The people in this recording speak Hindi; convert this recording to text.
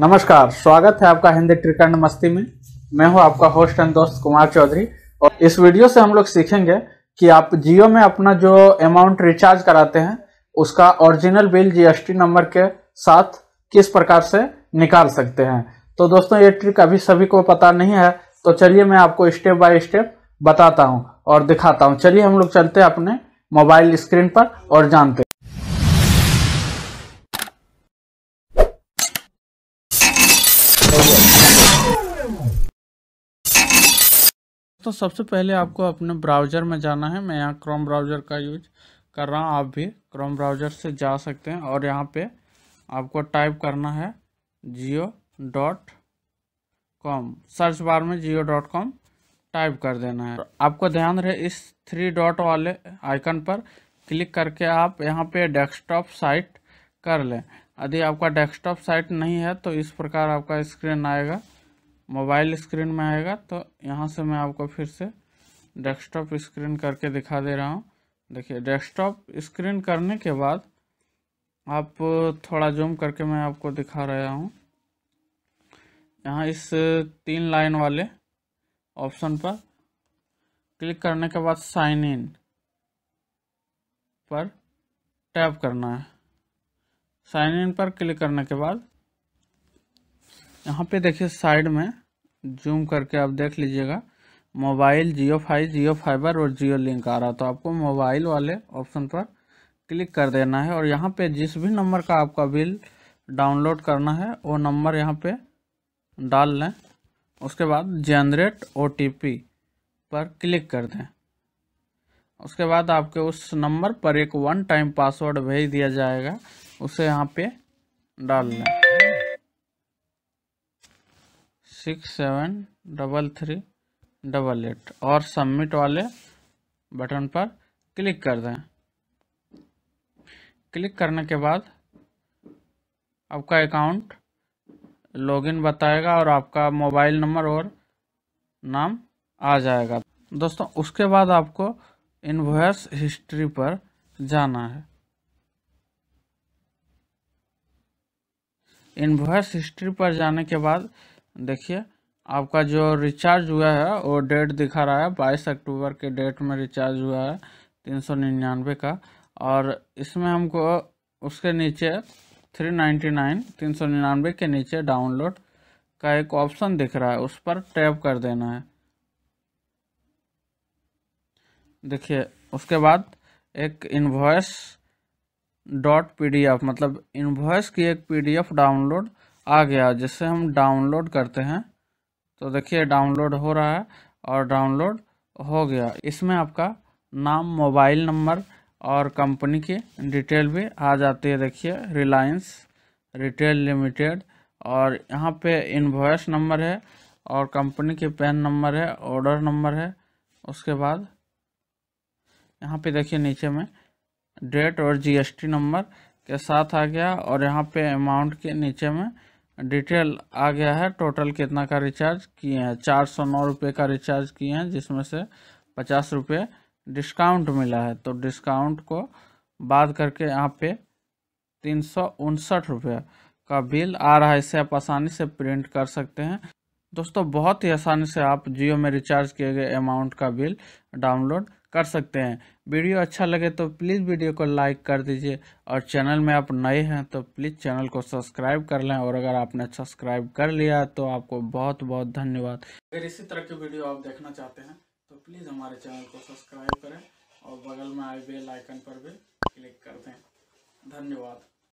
नमस्कार स्वागत है आपका हिंदी त्रिकंड मस्ती में मैं हूं आपका होस्ट एंड दोस्त कुमार चौधरी और इस वीडियो से हम लोग सीखेंगे कि आप जियो में अपना जो अमाउंट रिचार्ज कराते हैं उसका ओरिजिनल बिल जीएसटी नंबर के साथ किस प्रकार से निकाल सकते हैं तो दोस्तों ये ट्रिक अभी सभी को पता नहीं है तो चलिए मैं आपको स्टेप बाय स्टेप बताता हूँ और दिखाता हूँ चलिए हम लोग चलते हैं अपने मोबाइल स्क्रीन पर और जानते तो सबसे पहले आपको अपने ब्राउज़र में जाना है मैं यहाँ क्रोम ब्राउज़र का यूज कर रहा हूँ आप भी क्रोम ब्राउज़र से जा सकते हैं और यहाँ पे आपको टाइप करना है Jio dot com search bar में जियो डॉट कॉम टाइप कर देना है आपको ध्यान रहे इस थ्री डॉट वाले आइकन पर क्लिक करके आप यहाँ पे डेस्कटॉप साइट कर लें यदि आपका डेस्कटॉप साइट नहीं है तो इस प्रकार आपका स्क्रीन आएगा मोबाइल स्क्रीन में आएगा तो यहाँ से मैं आपको फिर से डेस्कटॉप स्क्रीन करके दिखा दे रहा हूँ देखिए डेस्कटॉप स्क्रीन करने के बाद आप थोड़ा जूम करके मैं आपको दिखा रहा हूँ यहाँ इस तीन लाइन वाले ऑप्शन पर क्लिक करने के बाद साइन इन पर टैप करना है साइन इन पर क्लिक करने के बाद यहाँ पे देखिए साइड में जूम करके आप देख लीजिएगा mobile Jio five Jio fiber और जियो लिंक आ रहा तो आपको मोबाइल वाले ऑप्शन पर क्लिक कर देना है और यहाँ पे जिस भी नंबर का आपका बिल डाउनलोड करना है वो नंबर यहाँ पे डाल लें उसके बाद जनरेट ओ पर क्लिक कर दें उसके बाद आपके उस नंबर पर एक वन टाइम पासवर्ड भेज दिया जाएगा उसे यहाँ पे डाल लें six seven double three double eight और सबमिट वाले बटन पर क्लिक कर दें क्लिक करने के बाद आपका अकाउंट लॉगिन बताएगा और आपका मोबाइल नंबर और नाम आ जाएगा दोस्तों उसके बाद आपको इन्वॉइस हिस्ट्री पर जाना है इन्वॉइस हिस्ट्री पर जाने के बाद देखिए आपका जो रिचार्ज हुआ है वो डेट दिखा रहा है बाईस अक्टूबर के डेट में रिचार्ज हुआ है तीन सौ निन्यानवे का और इसमें हमको उसके नीचे थ्री नाइन्टी नाइन तीन सौ निन्यानवे के नीचे डाउनलोड का एक ऑप्शन दिख रहा है उस पर टैप कर देना है देखिए उसके बाद एक इन्वॉइस डॉट पी मतलब इन्वॉइस की एक पी डाउनलोड आ गया जिससे हम डाउनलोड करते हैं तो देखिए डाउनलोड हो रहा है और डाउनलोड हो गया इसमें आपका नाम मोबाइल नंबर और कंपनी की डिटेल भी आ जाती है देखिए रिलायंस रिटेल लिमिटेड और यहाँ पे इन्वॉइस नंबर है और कंपनी के पेन नंबर है ऑर्डर नंबर है उसके बाद यहाँ पे देखिए नीचे में डेट और जीएसटी नंबर के साथ आ गया और यहाँ पे अमाउंट के नीचे में डिटेल आ गया है टोटल कितना का रिचार्ज किए हैं चार सौ नौ रुपये का रिचार्ज किए हैं जिसमें से पचास रुपये डिस्काउंट मिला है तो डिस्काउंट को बाद करके यहाँ पे तीन सौ उनसठ रुपये का बिल आ रहा है इसे आप आसानी से प्रिंट कर सकते हैं दोस्तों बहुत ही आसानी से आप जियो में रिचार्ज किए गए अमाउंट का बिल डाउनलोड कर सकते हैं वीडियो अच्छा लगे तो प्लीज़ वीडियो को लाइक कर दीजिए और चैनल में आप नए हैं तो प्लीज़ चैनल को सब्सक्राइब कर लें और अगर आपने सब्सक्राइब कर लिया तो आपको बहुत बहुत धन्यवाद अगर इसी तरह की वीडियो आप देखना चाहते हैं तो प्लीज़ हमारे चैनल को सब्सक्राइब करें और बगल में आए बेल आइकन पर भी क्लिक कर दें धन्यवाद